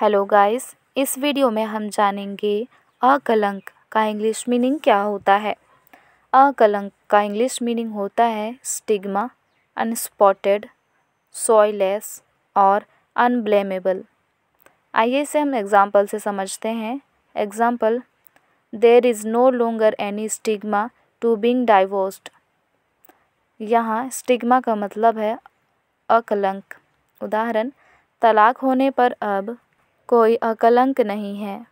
hello guys इस video में हम जानेंगे अकलंक का इंग्लिश मीनिंग क्या होता है अकलंक का इंग्लिश मीनिंग होता है स्टिग्मा अनस्पॉटेड सॉयलेस और अनब्लेमेबल आइए इसे हम एग्ज़ाम्पल से समझते हैं example there is no longer any stigma to being divorced यहाँ स्टिग्मा का मतलब है अकलंक उदाहरण तलाक होने पर अब कोई अकलंक नहीं है